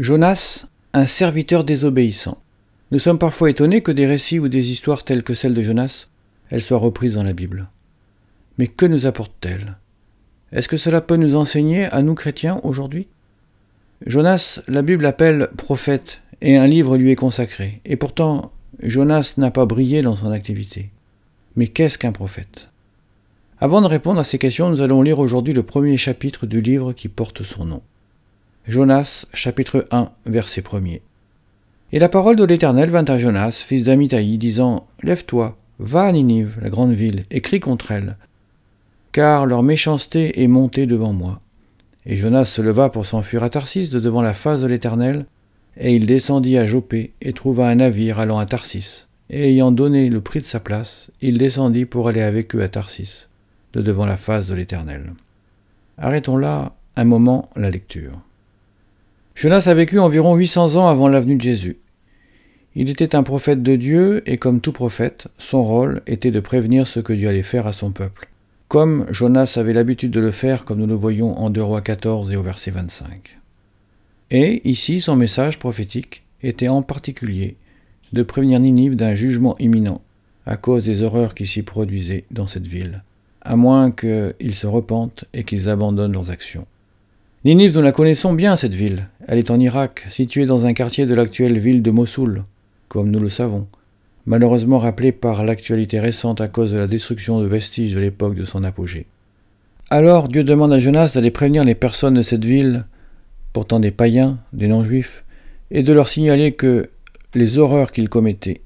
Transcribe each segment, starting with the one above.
Jonas, un serviteur désobéissant. Nous sommes parfois étonnés que des récits ou des histoires telles que celles de Jonas, elles soient reprises dans la Bible. Mais que nous apporte-t-elle Est-ce que cela peut nous enseigner à nous chrétiens aujourd'hui Jonas, la Bible appelle prophète, et un livre lui est consacré. Et pourtant, Jonas n'a pas brillé dans son activité. Mais qu'est-ce qu'un prophète Avant de répondre à ces questions, nous allons lire aujourd'hui le premier chapitre du livre qui porte son nom. Jonas chapitre 1 verset 1 Et la parole de l'Éternel vint à Jonas, fils d'Amitai, disant Lève-toi, va à Ninive, la grande ville, et crie contre elle, car leur méchanceté est montée devant moi. Et Jonas se leva pour s'enfuir à Tarsis de devant la face de l'Éternel, et il descendit à Jopé et trouva un navire allant à Tarsis. Et ayant donné le prix de sa place, il descendit pour aller avec eux à Tarsis, de devant la face de l'Éternel. Arrêtons là un moment la lecture. Jonas a vécu environ 800 ans avant l'avenue de Jésus. Il était un prophète de Dieu et comme tout prophète, son rôle était de prévenir ce que Dieu allait faire à son peuple, comme Jonas avait l'habitude de le faire comme nous le voyons en 2 Rois 14 et au verset 25. Et ici son message prophétique était en particulier de prévenir Ninive d'un jugement imminent à cause des horreurs qui s'y produisaient dans cette ville, à moins qu'ils se repentent et qu'ils abandonnent leurs actions. Ninive, nous la connaissons bien, cette ville. Elle est en Irak, située dans un quartier de l'actuelle ville de Mossoul, comme nous le savons, malheureusement rappelée par l'actualité récente à cause de la destruction de vestiges de l'époque de son apogée. Alors Dieu demande à Jonas d'aller prévenir les personnes de cette ville, pourtant des païens, des non-juifs, et de leur signaler que les horreurs qu'ils commettaient,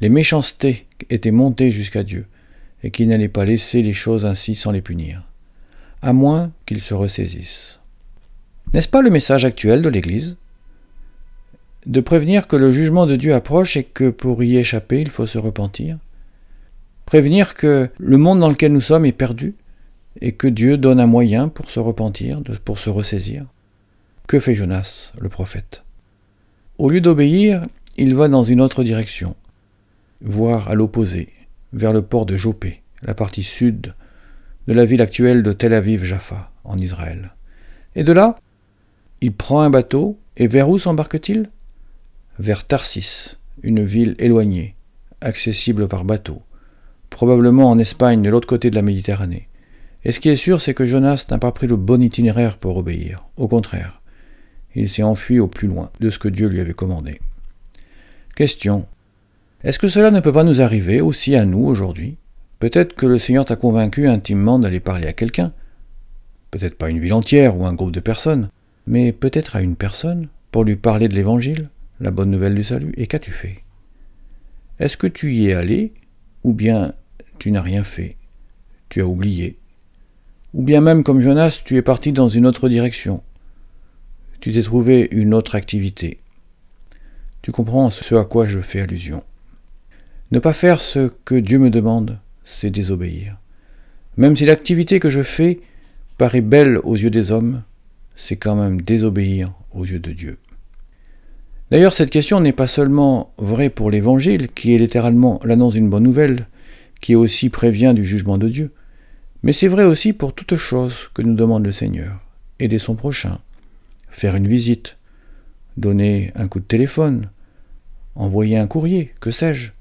les méchancetés étaient montées jusqu'à Dieu, et qu'il n'allait pas laisser les choses ainsi sans les punir, à moins qu'ils se ressaisissent. N'est-ce pas le message actuel de l'Église De prévenir que le jugement de Dieu approche et que pour y échapper, il faut se repentir Prévenir que le monde dans lequel nous sommes est perdu et que Dieu donne un moyen pour se repentir, pour se ressaisir Que fait Jonas, le prophète Au lieu d'obéir, il va dans une autre direction, voire à l'opposé, vers le port de Jopé, la partie sud de la ville actuelle de Tel Aviv-Jaffa, en Israël. Et de là, il prend un bateau, et vers où s'embarque-t-il Vers Tarsis, une ville éloignée, accessible par bateau, probablement en Espagne de l'autre côté de la Méditerranée. Et ce qui est sûr, c'est que Jonas n'a pas pris le bon itinéraire pour obéir. Au contraire, il s'est enfui au plus loin de ce que Dieu lui avait commandé. Question. Est-ce que cela ne peut pas nous arriver aussi à nous aujourd'hui Peut-être que le Seigneur t'a convaincu intimement d'aller parler à quelqu'un. Peut-être pas une ville entière ou un groupe de personnes, mais peut-être à une personne, pour lui parler de l'Évangile, la bonne nouvelle du salut, et qu'as-tu fait Est-ce que tu y es allé, ou bien tu n'as rien fait, tu as oublié Ou bien même comme Jonas, tu es parti dans une autre direction, tu t'es trouvé une autre activité. Tu comprends ce à quoi je fais allusion. Ne pas faire ce que Dieu me demande, c'est désobéir. Même si l'activité que je fais paraît belle aux yeux des hommes, c'est quand même désobéir aux yeux de Dieu. D'ailleurs, cette question n'est pas seulement vraie pour l'Évangile, qui est littéralement l'annonce d'une bonne nouvelle, qui aussi prévient du jugement de Dieu, mais c'est vrai aussi pour toute chose que nous demande le Seigneur. Aider son prochain, faire une visite, donner un coup de téléphone, envoyer un courrier, que sais-je.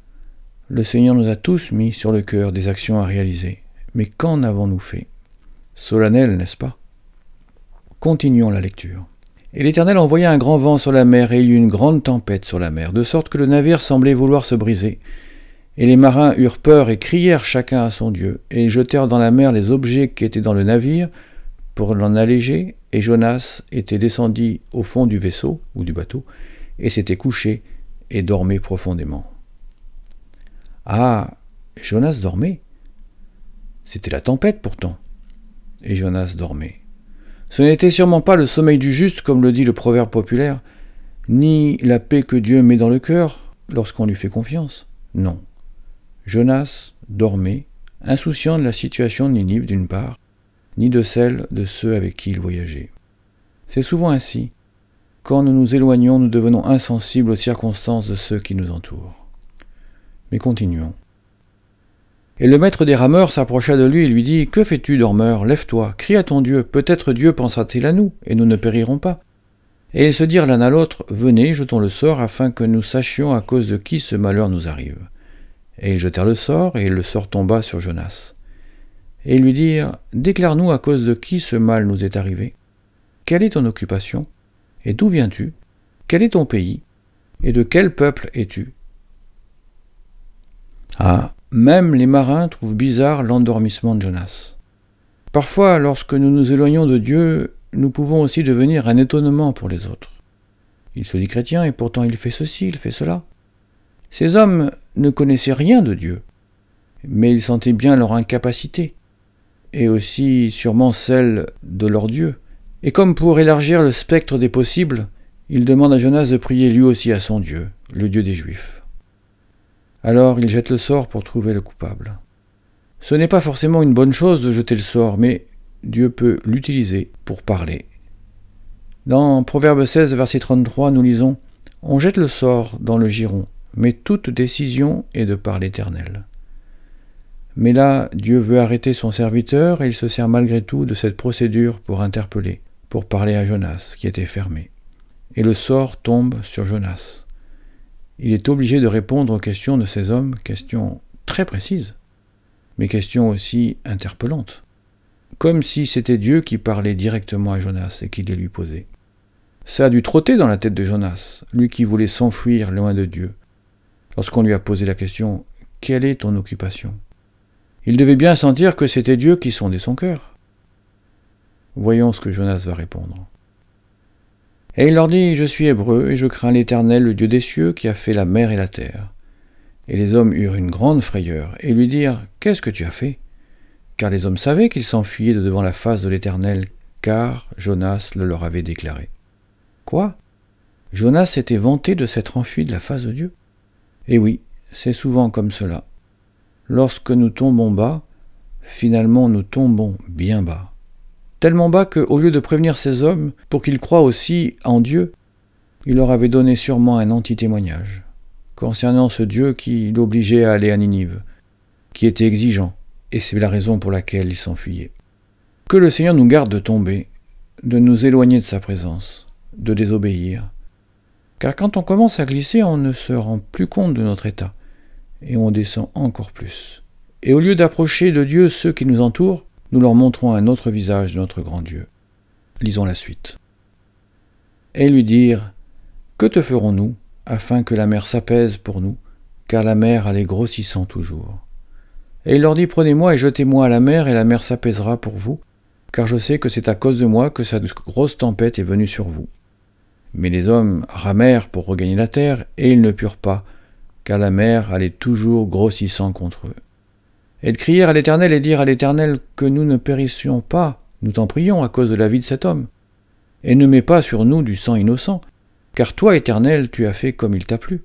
Le Seigneur nous a tous mis sur le cœur des actions à réaliser. Mais qu'en avons-nous fait Solennel, n'est-ce pas Continuons la lecture. Et l'Éternel envoya un grand vent sur la mer, et il y eut une grande tempête sur la mer, de sorte que le navire semblait vouloir se briser. Et les marins eurent peur et crièrent chacun à son Dieu, et jetèrent dans la mer les objets qui étaient dans le navire pour l'en alléger, et Jonas était descendu au fond du vaisseau ou du bateau, et s'était couché et dormait profondément. Ah, Jonas dormait. C'était la tempête pourtant. Et Jonas dormait. Ce n'était sûrement pas le sommeil du juste, comme le dit le proverbe populaire, ni la paix que Dieu met dans le cœur lorsqu'on lui fait confiance. Non. Jonas dormait, insouciant de la situation de Ninive d'une part, ni de celle de ceux avec qui il voyageait. C'est souvent ainsi. Quand nous nous éloignons, nous devenons insensibles aux circonstances de ceux qui nous entourent. Mais continuons. Et le maître des rameurs s'approcha de lui et lui dit Que fais-tu, dormeur Lève-toi, crie à ton Dieu, peut-être Dieu pensera-t-il à nous, et nous ne périrons pas. Et ils se dirent l'un à l'autre Venez, jetons le sort, afin que nous sachions à cause de qui ce malheur nous arrive. Et ils jetèrent le sort, et le sort tomba sur Jonas. Et ils lui dirent Déclare-nous à cause de qui ce mal nous est arrivé. Quelle est ton occupation Et d'où viens-tu Quel est ton pays Et de quel peuple es-tu ah, même les marins trouvent bizarre l'endormissement de Jonas. Parfois, lorsque nous nous éloignons de Dieu, nous pouvons aussi devenir un étonnement pour les autres. Il se dit chrétien et pourtant il fait ceci, il fait cela. Ces hommes ne connaissaient rien de Dieu, mais ils sentaient bien leur incapacité, et aussi sûrement celle de leur Dieu. Et comme pour élargir le spectre des possibles, il demande à Jonas de prier lui aussi à son Dieu, le Dieu des Juifs. Alors il jette le sort pour trouver le coupable. Ce n'est pas forcément une bonne chose de jeter le sort, mais Dieu peut l'utiliser pour parler. Dans Proverbe 16, verset 33, nous lisons On jette le sort dans le giron, mais toute décision est de par l'Éternel. Mais là, Dieu veut arrêter son serviteur et il se sert malgré tout de cette procédure pour interpeller, pour parler à Jonas, qui était fermé. Et le sort tombe sur Jonas il est obligé de répondre aux questions de ces hommes, questions très précises, mais questions aussi interpellantes, comme si c'était Dieu qui parlait directement à Jonas et qui les lui posait. Ça a dû trotter dans la tête de Jonas, lui qui voulait s'enfuir loin de Dieu, lorsqu'on lui a posé la question Quelle est ton occupation Il devait bien sentir que c'était Dieu qui sondait son cœur. Voyons ce que Jonas va répondre. Et il leur dit, Je suis hébreu, et je crains l'Éternel, le Dieu des cieux, qui a fait la mer et la terre. Et les hommes eurent une grande frayeur, et lui dirent, Qu'est-ce que tu as fait Car les hommes savaient qu'ils s'enfuyaient de devant la face de l'Éternel, car Jonas le leur avait déclaré. Quoi Jonas s'était vanté de s'être enfui de la face de Dieu Eh oui, c'est souvent comme cela. Lorsque nous tombons bas, finalement nous tombons bien bas tellement bas qu'au lieu de prévenir ces hommes pour qu'ils croient aussi en Dieu, il leur avait donné sûrement un anti-témoignage concernant ce Dieu qui l'obligeait à aller à Ninive, qui était exigeant, et c'est la raison pour laquelle il s'enfuyait. Que le Seigneur nous garde de tomber, de nous éloigner de sa présence, de désobéir, car quand on commence à glisser, on ne se rend plus compte de notre état, et on descend encore plus. Et au lieu d'approcher de Dieu ceux qui nous entourent, nous leur montrons un autre visage de notre grand Dieu. Lisons la suite. Et lui dirent, Que te ferons-nous afin que la mer s'apaise pour nous, car la mer allait grossissant toujours Et il leur dit, Prenez-moi et jetez-moi à la mer, et la mer s'apaisera pour vous, car je sais que c'est à cause de moi que cette grosse tempête est venue sur vous. Mais les hommes ramèrent pour regagner la terre, et ils ne purent pas, car la mer allait toujours grossissant contre eux et de à l'Éternel et dire à l'Éternel que nous ne périssions pas, nous t'en prions, à cause de la vie de cet homme. Et ne mets pas sur nous du sang innocent, car toi, Éternel, tu as fait comme il t'a plu.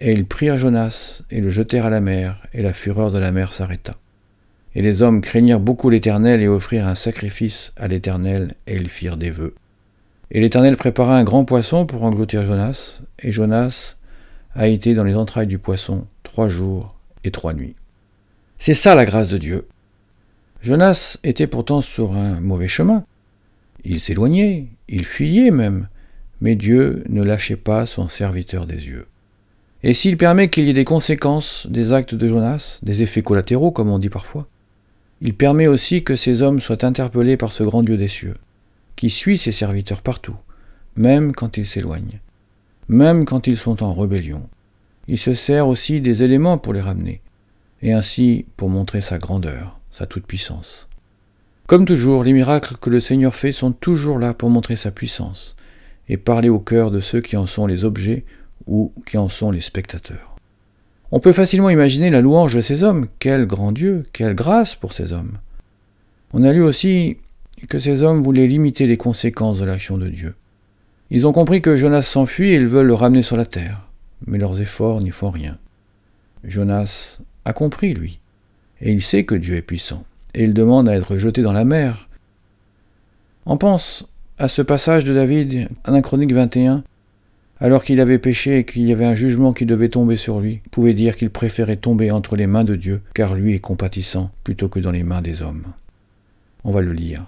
Et ils prirent Jonas, et le jetèrent à la mer, et la fureur de la mer s'arrêta. Et les hommes craignirent beaucoup l'Éternel, et offrirent un sacrifice à l'Éternel, et ils firent des vœux. Et l'Éternel prépara un grand poisson pour engloutir Jonas, et Jonas a été dans les entrailles du poisson trois jours et trois nuits. C'est ça la grâce de Dieu. Jonas était pourtant sur un mauvais chemin. Il s'éloignait, il fuyait même, mais Dieu ne lâchait pas son serviteur des yeux. Et s'il permet qu'il y ait des conséquences des actes de Jonas, des effets collatéraux comme on dit parfois, il permet aussi que ces hommes soient interpellés par ce grand Dieu des cieux, qui suit ses serviteurs partout, même quand ils s'éloignent, même quand ils sont en rébellion. Il se sert aussi des éléments pour les ramener et ainsi pour montrer sa grandeur, sa toute-puissance. Comme toujours, les miracles que le Seigneur fait sont toujours là pour montrer sa puissance et parler au cœur de ceux qui en sont les objets ou qui en sont les spectateurs. On peut facilement imaginer la louange de ces hommes. Quel grand Dieu, quelle grâce pour ces hommes. On a lu aussi que ces hommes voulaient limiter les conséquences de l'action de Dieu. Ils ont compris que Jonas s'enfuit et ils veulent le ramener sur la terre, mais leurs efforts n'y font rien. Jonas a compris, lui. Et il sait que Dieu est puissant, et il demande à être jeté dans la mer. On pense à ce passage de David, Chronique 21, alors qu'il avait péché et qu'il y avait un jugement qui devait tomber sur lui, pouvait dire qu'il préférait tomber entre les mains de Dieu, car lui est compatissant, plutôt que dans les mains des hommes. On va le lire.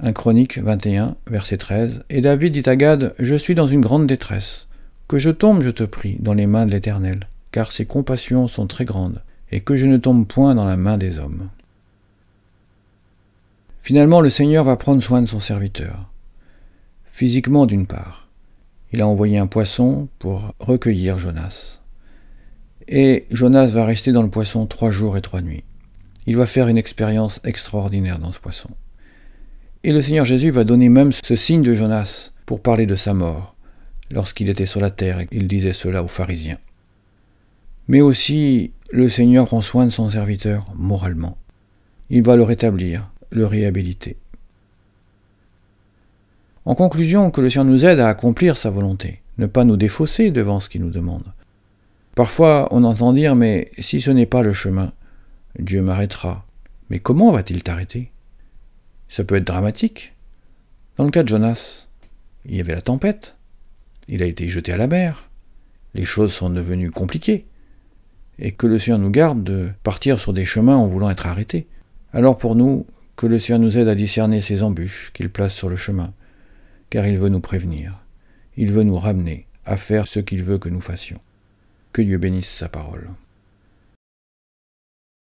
1 Chronique 21, verset 13. Et David dit à Gad Je suis dans une grande détresse. Que je tombe, je te prie, dans les mains de l'Éternel, car ses compassions sont très grandes et que je ne tombe point dans la main des hommes. Finalement, le Seigneur va prendre soin de son serviteur. Physiquement d'une part, il a envoyé un poisson pour recueillir Jonas. Et Jonas va rester dans le poisson trois jours et trois nuits. Il va faire une expérience extraordinaire dans ce poisson. Et le Seigneur Jésus va donner même ce signe de Jonas pour parler de sa mort. Lorsqu'il était sur la terre, il disait cela aux pharisiens mais aussi le Seigneur prend soin de son serviteur moralement. Il va le rétablir, le réhabiliter. En conclusion, que le Seigneur nous aide à accomplir sa volonté, ne pas nous défausser devant ce qu'il nous demande. Parfois, on entend dire Mais si ce n'est pas le chemin, Dieu m'arrêtera. Mais comment va-t-il t'arrêter Ça peut être dramatique. Dans le cas de Jonas, il y avait la tempête, il a été jeté à la mer, les choses sont devenues compliquées et que le Seigneur nous garde de partir sur des chemins en voulant être arrêtés. Alors pour nous, que le Seigneur nous aide à discerner ces embûches qu'il place sur le chemin, car il veut nous prévenir, il veut nous ramener à faire ce qu'il veut que nous fassions. Que Dieu bénisse sa parole.